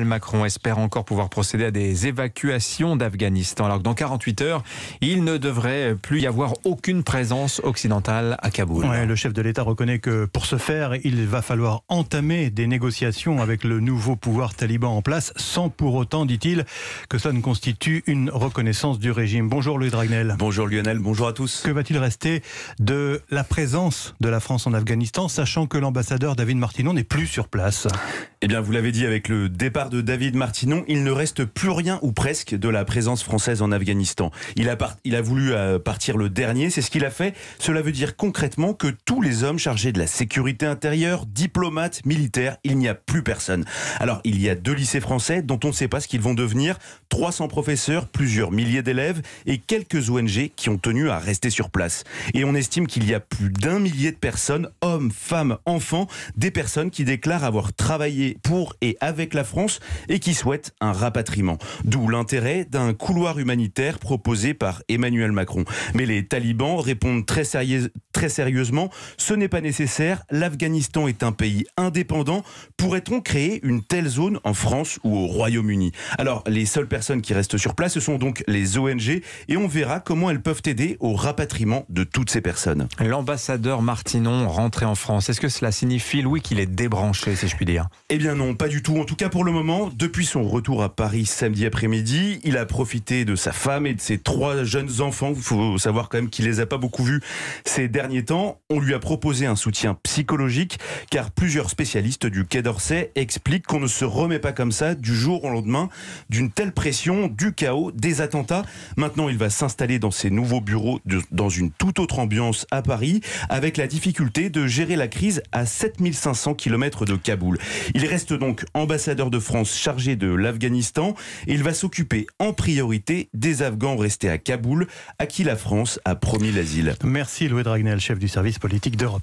Macron espère encore pouvoir procéder à des évacuations d'Afghanistan, alors que dans 48 heures, il ne devrait plus y avoir aucune présence occidentale à Kaboul. le chef de l'État reconnaît que pour ce faire, il va falloir entamer des négociations avec le nouveau pouvoir taliban en place, sans pour autant, dit-il, que ça ne constitue une reconnaissance du régime. Bonjour Louis Dragnel. Bonjour Lionel, bonjour à tous. Que va-t-il rester de la présence de la France en Afghanistan, sachant que l'ambassadeur David Martinon n'est plus sur place Eh bien, vous l'avez dit avec le départ de David Martinon, il ne reste plus rien ou presque de la présence française en Afghanistan. Il a, il a voulu euh, partir le dernier, c'est ce qu'il a fait. Cela veut dire concrètement que tous les hommes chargés de la sécurité intérieure, diplomates, militaires, il n'y a plus personne. Alors il y a deux lycées français dont on ne sait pas ce qu'ils vont devenir, 300 professeurs, plusieurs milliers d'élèves et quelques ONG qui ont tenu à rester sur place. Et on estime qu'il y a plus d'un millier de personnes hommes, femmes, enfants, des personnes qui déclarent avoir travaillé pour et avec la France et qui souhaitent un rapatriement. D'où l'intérêt d'un couloir humanitaire proposé par Emmanuel Macron. Mais les talibans répondent très, très sérieusement, ce n'est pas nécessaire, l'Afghanistan est un pays indépendant, pourrait-on créer une telle zone en France ou au Royaume-Uni Alors les seules personnes qui restent sur place, ce sont donc les ONG et on verra comment elles peuvent aider au rapatriement de toutes ces personnes. L'ambassadeur Martinon rentre en France. Est-ce que cela signifie, Louis, qu'il est débranché, si je puis dire Eh bien non, pas du tout. En tout cas pour le moment, depuis son retour à Paris samedi après-midi, il a profité de sa femme et de ses trois jeunes enfants. Il faut savoir quand même qu'il les a pas beaucoup vus ces derniers temps. On lui a proposé un soutien psychologique, car plusieurs spécialistes du Quai d'Orsay expliquent qu'on ne se remet pas comme ça du jour au lendemain d'une telle pression, du chaos, des attentats. Maintenant, il va s'installer dans ses nouveaux bureaux, dans une toute autre ambiance à Paris, avec la difficulté de gérer la crise à 7500 km de Kaboul. Il reste donc ambassadeur de France chargé de l'Afghanistan et il va s'occuper en priorité des Afghans restés à Kaboul à qui la France a promis l'asile. Merci Louis Dragnel, chef du service politique d'Europe.